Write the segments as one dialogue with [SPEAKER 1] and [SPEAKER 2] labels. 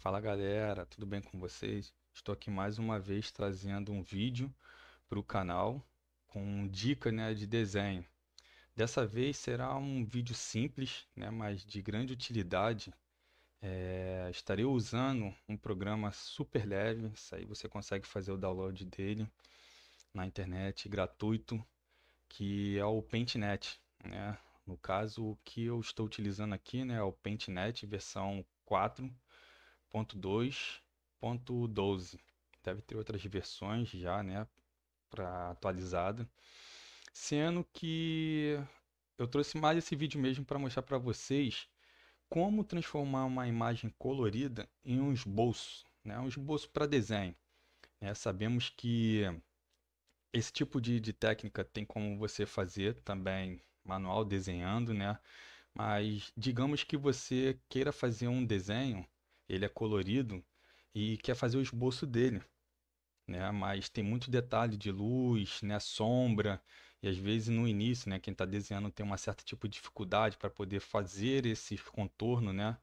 [SPEAKER 1] Fala galera, tudo bem com vocês? Estou aqui mais uma vez trazendo um vídeo para o canal com dica né, de desenho. Dessa vez será um vídeo simples, né, mas de grande utilidade. É, estarei usando um programa super leve, isso aí você consegue fazer o download dele na internet, gratuito, que é o PaintNet. Né? No caso, o que eu estou utilizando aqui né, é o PaintNet versão 4 1.2.12. Deve ter outras versões já, né, para atualizada. Sendo que eu trouxe mais esse vídeo mesmo para mostrar para vocês como transformar uma imagem colorida em um esboço, né, um esboço para desenho. É, sabemos que esse tipo de, de técnica tem como você fazer também manual desenhando, né? Mas digamos que você queira fazer um desenho ele é colorido e quer fazer o esboço dele, né? Mas tem muito detalhe de luz, né? Sombra e às vezes no início, né? Quem está desenhando tem uma certa tipo de dificuldade para poder fazer esse contorno, né?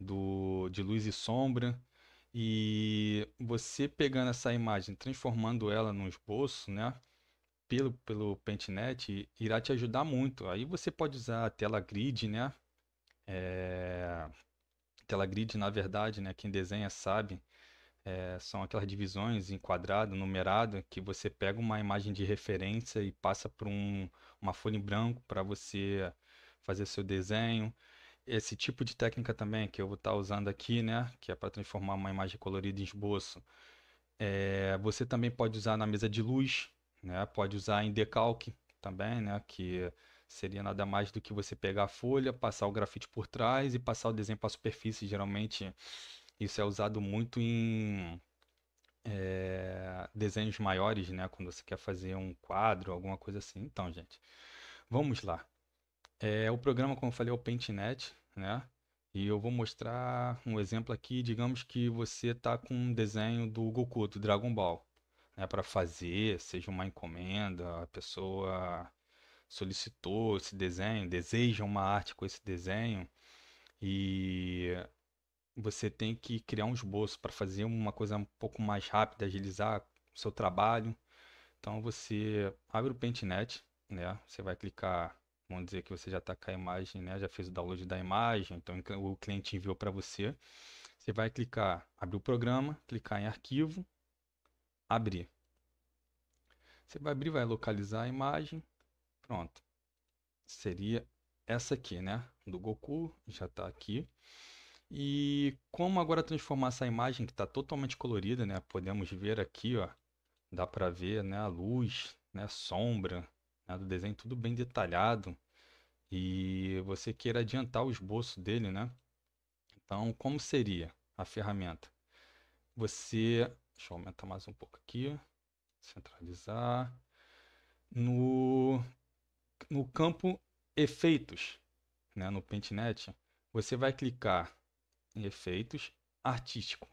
[SPEAKER 1] Do de luz e sombra e você pegando essa imagem, transformando ela num esboço, né? Pelo, pelo Paintnet irá te ajudar muito. Aí você pode usar a tela grid, né? É tela grid, na verdade, né, quem desenha sabe, é, são aquelas divisões em quadrado, numerado, que você pega uma imagem de referência e passa por um, uma folha em branco para você fazer seu desenho. Esse tipo de técnica também que eu vou estar tá usando aqui, né, que é para transformar uma imagem colorida em esboço. É, você também pode usar na mesa de luz, né, pode usar em decalque, também, né? Que seria nada mais do que você pegar a folha, passar o grafite por trás e passar o desenho para a superfície. Geralmente isso é usado muito em é, desenhos maiores, né? Quando você quer fazer um quadro, alguma coisa assim. Então, gente, vamos lá. É, o programa, como eu falei, é o PaintNet, né? E eu vou mostrar um exemplo aqui. Digamos que você está com um desenho do Goku, do Dragon Ball né, para fazer, seja uma encomenda, a pessoa solicitou esse desenho, deseja uma arte com esse desenho e você tem que criar um esboço para fazer uma coisa um pouco mais rápida, agilizar o seu trabalho. Então você abre o Paintnet, né? Você vai clicar, vamos dizer que você já está com a imagem, né? Já fez o download da imagem, então o cliente enviou para você. Você vai clicar, abrir o programa, clicar em arquivo, abrir. Você vai abrir, vai localizar a imagem. Pronto. Seria essa aqui, né? Do Goku, já está aqui. E como agora transformar essa imagem que está totalmente colorida, né? Podemos ver aqui, ó. Dá para ver, né? A luz, né? Sombra, né? do desenho tudo bem detalhado. E você queira adiantar o esboço dele, né? Então, como seria a ferramenta? Você Deixa eu aumentar mais um pouco aqui. Centralizar. No, no campo efeitos, né, no PaintNet, você vai clicar em efeitos artístico.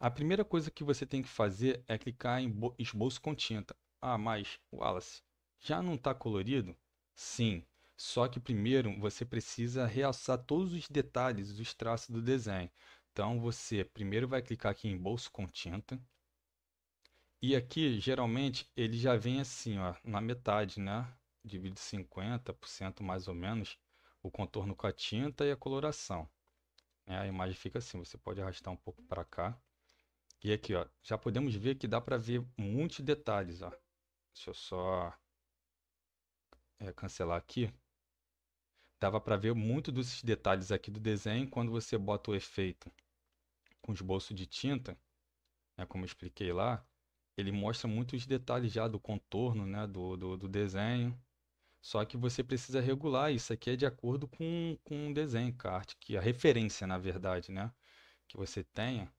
[SPEAKER 1] A primeira coisa que você tem que fazer é clicar em esboço com tinta. Ah, mas Wallace, já não está colorido? Sim, só que primeiro você precisa realçar todos os detalhes, os traços do desenho. Então você primeiro vai clicar aqui em bolso com tinta. E aqui, geralmente, ele já vem assim, ó, na metade, né? Divide 50% mais ou menos o contorno com a tinta e a coloração. É, a imagem fica assim, você pode arrastar um pouco para cá. E aqui, ó, já podemos ver que dá para ver muitos detalhes, ó. Deixa eu só é, cancelar aqui. Dava para ver muito desses detalhes aqui do desenho quando você bota o efeito com esboço de tinta, né, como eu expliquei lá, ele mostra muitos detalhes já do contorno né, do, do, do, desenho. Só que você precisa regular, isso aqui é de acordo com, com o desenho, com a arte, que a referência, na verdade, né? Que você tenha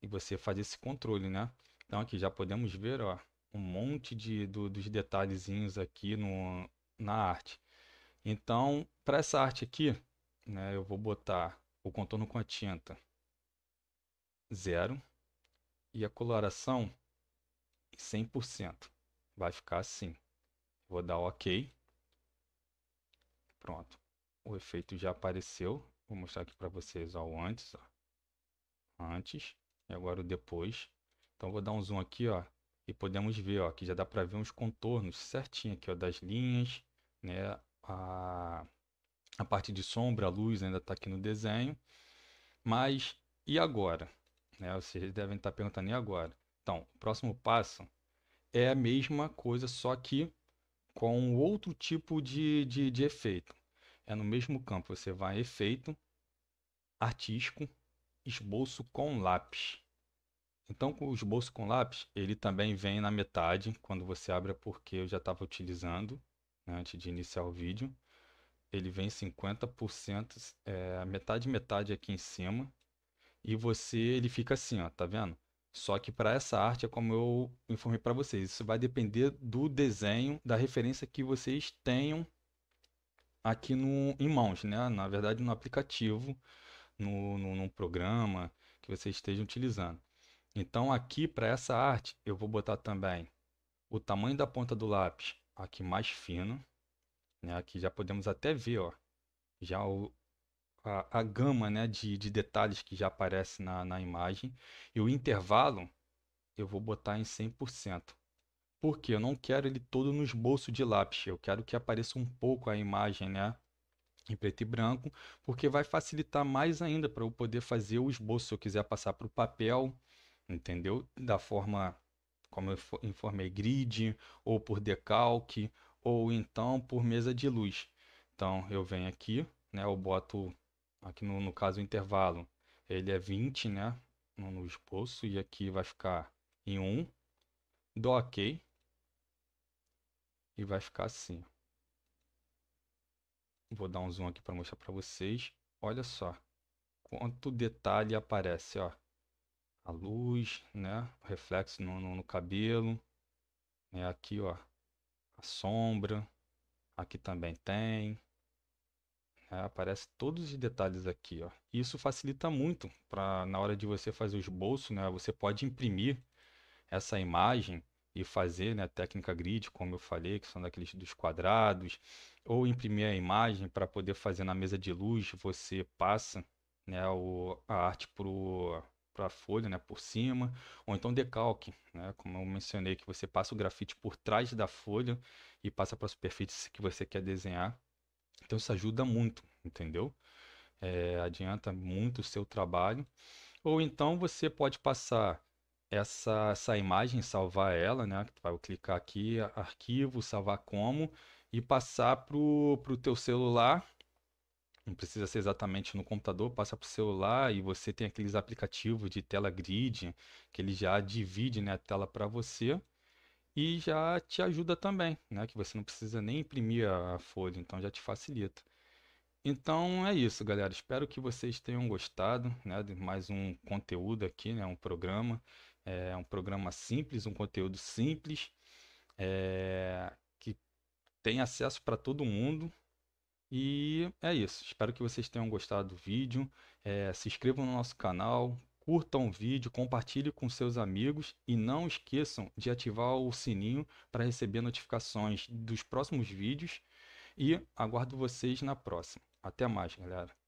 [SPEAKER 1] e você faz esse controle, né? Então aqui já podemos ver, ó, um monte de, do, dos detalhezinhos aqui no, na arte. Então, para essa arte aqui, né, eu vou botar o contorno com a tinta zero e a coloração 100%. Vai ficar assim. Vou dar OK. Pronto. O efeito já apareceu. Vou mostrar aqui para vocês ó, o antes. Ó. Antes. E agora o depois. Então vou dar um zoom aqui. ó E podemos ver ó, que já dá para ver uns contornos certinho aqui ó, das linhas. Né? A, a parte de sombra, a luz ainda está aqui no desenho. Mas e agora? Né? Vocês devem estar perguntando e agora. Então, o próximo passo é a mesma coisa, só que com outro tipo de, de, de efeito. É no mesmo campo, você vai efeito, artístico, esboço com lápis. Então, o esboço com lápis, ele também vem na metade, quando você abre, porque eu já estava utilizando né, antes de iniciar o vídeo. Ele vem 50%, é, metade metade aqui em cima, e você ele fica assim, ó, tá vendo? Só que para essa arte é como eu informei para vocês, isso vai depender do desenho, da referência que vocês tenham aqui no em mãos, né? Na verdade, no aplicativo, no, no, no programa que você esteja utilizando. Então aqui para essa arte eu vou botar também o tamanho da ponta do lápis aqui mais fino, né? Aqui já podemos até ver, ó, já o, a, a gama né, de, de detalhes que já aparece na, na imagem. E o intervalo eu vou botar em 100%. Porque eu não quero ele todo no esboço de lápis. Eu quero que apareça um pouco a imagem né, em preto e branco. Porque vai facilitar mais ainda para eu poder fazer o esboço. Se eu quiser passar para o papel, entendeu? Da forma como eu informei, grid, ou por decalque, ou então por mesa de luz. Então eu venho aqui, né, eu boto aqui no, no caso o intervalo, ele é 20, né? No esboço, e aqui vai ficar em 1. Dou OK. E vai ficar assim. Vou dar um zoom aqui para mostrar para vocês. Olha só quanto detalhe aparece, ó. A luz, né? O reflexo no, no, no cabelo. Né? Aqui, ó. A sombra. Aqui também tem. Ah, aparece todos os detalhes aqui, ó. Isso facilita muito para na hora de você fazer o esboço, né? Você pode imprimir essa imagem e fazer né, a técnica grid, como eu falei, que são daqueles dos quadrados, ou imprimir a imagem para poder fazer na mesa de luz, você passa né, o, a arte para a folha né, por cima, ou então decalque, né, como eu mencionei, que você passa o grafite por trás da folha e passa para a superfície que você quer desenhar. Então isso ajuda muito, entendeu? É, adianta muito o seu trabalho. Ou então você pode passar essa, essa imagem, salvar ela, né? Vai clicar aqui, arquivo, salvar como, e passar para o teu celular. Não precisa ser exatamente no computador, passa para o celular e você tem aqueles aplicativos de tela grid, que ele já divide né, a tela para você e já te ajuda também, né? Que você não precisa nem imprimir a, folha, então já te facilita. Então é isso, galera. Espero que vocês tenham gostado, né? De mais um conteúdo aqui, né? Um programa, é um programa simples, um conteúdo simples, é, que tem acesso para todo mundo. E é isso. Espero que vocês tenham gostado do vídeo. É, se inscrevam no nosso canal, Curtam o vídeo, compartilhe com seus amigos e não esqueçam de ativar o sininho para receber notificações dos próximos vídeos. E aguardo vocês na próxima. Até mais, galera.